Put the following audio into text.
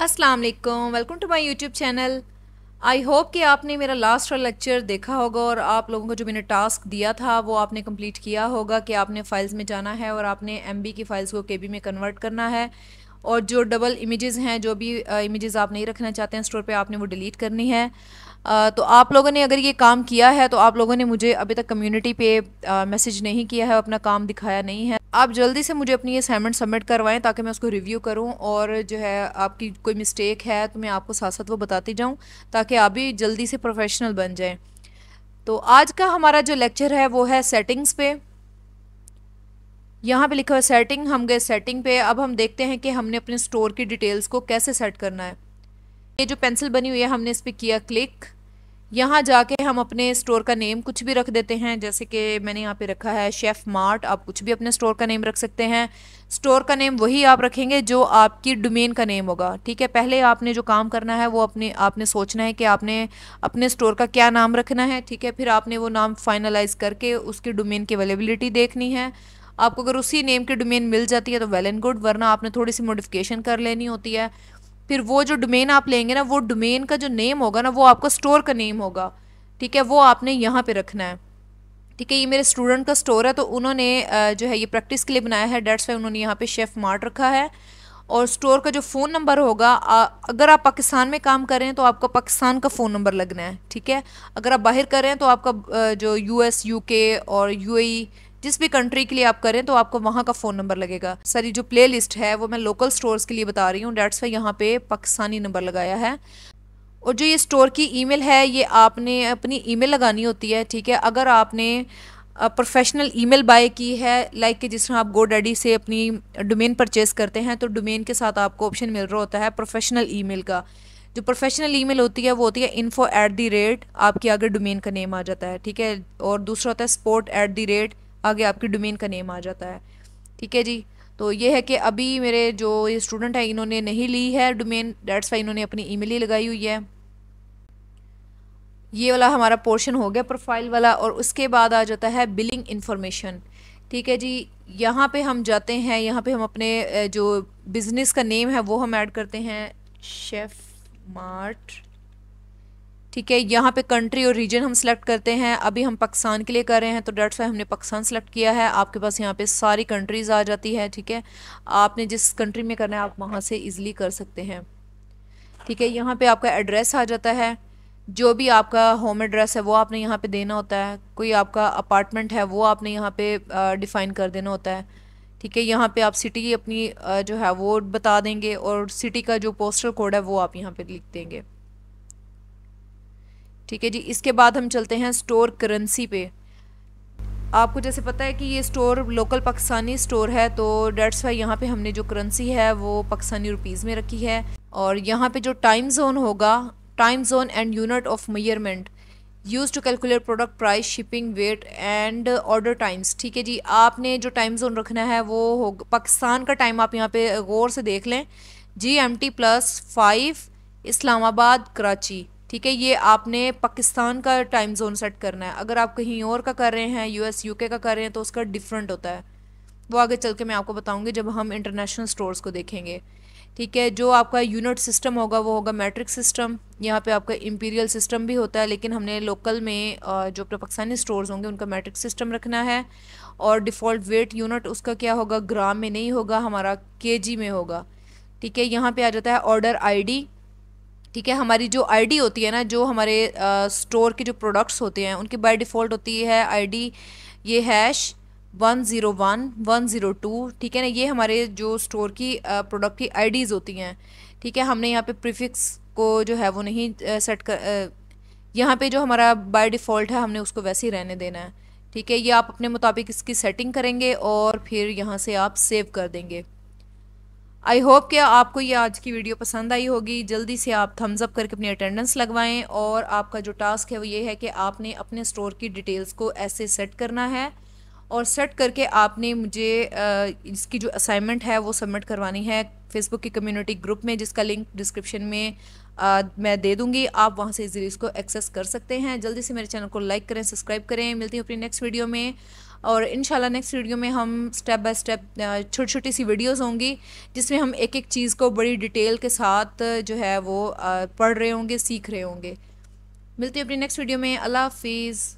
Aslam welcome to my YouTube channel I hope कि आपने मेरा लास्ट वाला लेक्चर देखा होगा और आप लोगों को जो मैंने टास्क दिया था वो आपने कम्प्लीट किया होगा कि आपने फ़ाइल्स में जाना है और आपने MB की फ़ाइल्स को KB में कन्वर्ट करना है और जो डबल इमेजेस हैं जो भी इमेजेस uh, आप नहीं रखना चाहते हैं स्टोर पे आपने वो डिलीट करनी है तो आप लोगों ने अगर ये काम किया है तो आप लोगों ने मुझे अभी तक कम्युनिटी पे मैसेज नहीं किया है अपना काम दिखाया नहीं है आप जल्दी से मुझे अपनी असाइनमेंट सबमिट करवाएं ताकि मैं उसको रिव्यू करूं और जो है आपकी कोई मिस्टेक है तो मैं आपको साथ साथ वो बताती जाऊं ताकि आप भी जल्दी से प्रोफेशनल बन जाएं तो आज का हमारा जो लेक्चर है वो है सेटिंग्स पे यहाँ पे लिखा हुआ सेटिंग हम गए सेटिंग पे अब हम देखते हैं कि हमने अपने स्टोर की डिटेल्स को कैसे सेट करना है ये जो पेंसिल बनी हुई है हमने इस पर किया क्लिक यहाँ जाके हम अपने स्टोर का नेम कुछ भी रख देते हैं जैसे कि मैंने यहाँ पे रखा है शेफ़ मार्ट आप कुछ भी अपने स्टोर का नेम रख सकते हैं स्टोर का नेम वही आप रखेंगे जो आपकी डोमेन का नेम होगा ठीक है पहले आपने जो काम करना है वो अपने आपने सोचना है कि आपने अपने स्टोर का क्या नाम रखना है ठीक है फिर आपने वो नाम फाइनलाइज़ करके उसकी डोमेन की अवेलेबिलिटी देखनी है आपको अगर उसी नेम की डोमेन मिल जाती है तो वेल एंड गुड वरना आपने थोड़ी सी मोडिफिकेशन कर लेनी होती है फिर वो जो डोमेन आप लेंगे ना वो डोमेन का जो नेम होगा ना वो आपका स्टोर का नेम होगा ठीक है वो आपने यहाँ पे रखना है ठीक है ये मेरे स्टूडेंट का स्टोर है तो उन्होंने जो है ये प्रैक्टिस के लिए बनाया है डेट्स वाई उन्होंने यहाँ पे शेफ़ मार्ट रखा है और स्टोर का जो फ़ोन नंबर होगा अगर आप पाकिस्तान में काम कर रहे हैं तो आपका पाकिस्तान का फ़ोन नंबर लगना है ठीक है अगर आप बाहर कर रहे हैं तो आपका जो यू एस और यू जिस भी कंट्री के लिए आप करें तो आपको वहाँ का फ़ोन नंबर लगेगा सर जो प्ले लिस्ट है वो मैं लोकल स्टोर के लिए बता रही हूँ डेट्स वाई यहाँ पे पाकिस्तानी नंबर लगाया है और जो ये स्टोर की ईमेल है ये आपने अपनी ईमेल लगानी होती है ठीक है अगर आपने प्रोफेशनल ईमेल बाय की है लाइक कि जिस तरह आप गो डैडी से अपनी डोमेन परचेज़ करते हैं तो डोमेन के साथ आपको ऑप्शन मिल रहा होता है प्रोफेशनल ईमेल का जो प्रोफेशनल ईमेल होती है वो होती है इन्फो एट दी रेट आपके आगे डोमेन का नेम आ जाता है ठीक है और दूसरा होता है स्पोर्ट एट दी रेट आगे आपके डोमेन का नेम आ जाता है ठीक है जी तो ये है कि अभी मेरे जो ये स्टूडेंट हैं इन्होंने नहीं ली है डोमेन डेट्स वाई इन्होंने अपनी ईमेल ही लगाई हुई है ये वाला हमारा पोर्शन हो गया प्रोफाइल वाला और उसके बाद आ जाता है बिलिंग इन्फॉर्मेशन ठीक है जी यहाँ पे हम जाते हैं यहाँ पे हम अपने जो बिज़नेस का नेम है वो हम ऐड करते हैं शेफ़ मार्ट ठीक है यहाँ पे कंट्री और रीजन हम सेलेक्ट करते हैं अभी हम पाकिस्तान के लिए कर रहे हैं तो डेट्स वाई हमने पाकिस्तान सेलेक्ट किया है आपके पास यहाँ पे सारी कंट्रीज़ आ जाती है ठीक है आपने जिस कंट्री में करना है आप वहाँ से इजीली कर सकते हैं ठीक है यहाँ पे आपका एड्रेस आ जाता है जो भी आपका होम एड्रेस है वो आपने यहाँ पर देना होता है कोई आपका अपार्टमेंट है वो आपने यहाँ पर डिफ़ाइन कर देना होता है ठीक है यहाँ पर आप सिटी अपनी जो है वो बता देंगे और सिटी का जो पोस्टल कोड है वो आप यहाँ पर लिख देंगे ठीक है जी इसके बाद हम चलते हैं स्टोर करेंसी पे आपको जैसे पता है कि ये स्टोर लोकल पाकिस्तानी स्टोर है तो डेट्स वाई यहाँ पे हमने जो करेंसी है वो पाकिस्तानी रुपीज़ में रखी है और यहाँ पे जो टाइम जोन होगा time zone and unit of measurement use to calculate product price shipping weight and order times ठीक है जी आपने जो टाइम जोन रखना है वो हो पाकिस्तान का टाइम आप यहाँ पे गौर से देख लें G M T plus five Islamabad Karachi ठीक है ये आपने पाकिस्तान का टाइम जोन सेट करना है अगर आप कहीं और का कर रहे हैं यूएस यूके का कर रहे हैं तो उसका डिफरेंट होता है वो आगे चल के मैं आपको बताऊंगी जब हम इंटरनेशनल स्टोर्स को देखेंगे ठीक है जो आपका यूनिट सिस्टम होगा वो होगा मैट्रिक सिस्टम यहाँ पे आपका इम्पीरियल सिस्टम भी होता है लेकिन हमने लोकल में जो अपने पाकिस्तानी स्टोर्स होंगे उनका मैट्रिक सिस्टम रखना है और डिफ़ॉल्ट वेट यूनिट उसका क्या होगा ग्राम में नहीं होगा हमारा केजी में होगा ठीक है यहाँ पे आ जाता है ऑर्डर आईडी ठीक है हमारी जो आईडी होती है ना जो हमारे स्टोर के जो प्रोडक्ट्स होते हैं उनकी बाय डिफ़ॉल्ट होती है आईडी ये hash one zero one one zero two ठीक है ना ये हमारे जो स्टोर की प्रोडक्ट की आईडीज़ होती हैं ठीक है हमने यहाँ पे प्रीफिक्स को जो है वो नहीं सेट कर यहाँ पे जो हमारा बाय डिफ़ॉल्ट है हमने उसको वैसे ही रहने देना है ठीक है ये आप अपने मुताबिक इसकी सेटिंग करेंगे और फिर यहाँ से आप सेव कर देंगे आई होप कि आपको ये आज की वीडियो पसंद आई होगी जल्दी से आप थम्स अप करके अपनी अटेंडेंस लगवाएं और आपका जो टास्क है वो ये है कि आपने अपने स्टोर की डिटेल्स को ऐसे सेट करना है और सेट करके आपने मुझे इसकी जो असाइनमेंट है वो सबमिट करवानी है फेसबुक की कम्युनिटी ग्रुप में जिसका लिंक डिस्क्रिप्शन में आ, मैं दे दूंगी आप वहाँ से इसको एक्सेस कर सकते हैं जल्दी से मेरे चैनल को लाइक करें सब्सक्राइब करें मिलती हूँ अपनी नेक्स्ट वीडियो में और इन नेक्स्ट वीडियो में हम स्टेप बाय स्टेप छोटी छोटी सी वीडियोस होंगी जिसमें हम एक एक चीज़ को बड़ी डिटेल के साथ जो है वो पढ़ रहे होंगे सीख रहे होंगे मिलते हैं अपनी नेक्स्ट वीडियो में अल्लाह हाफिज़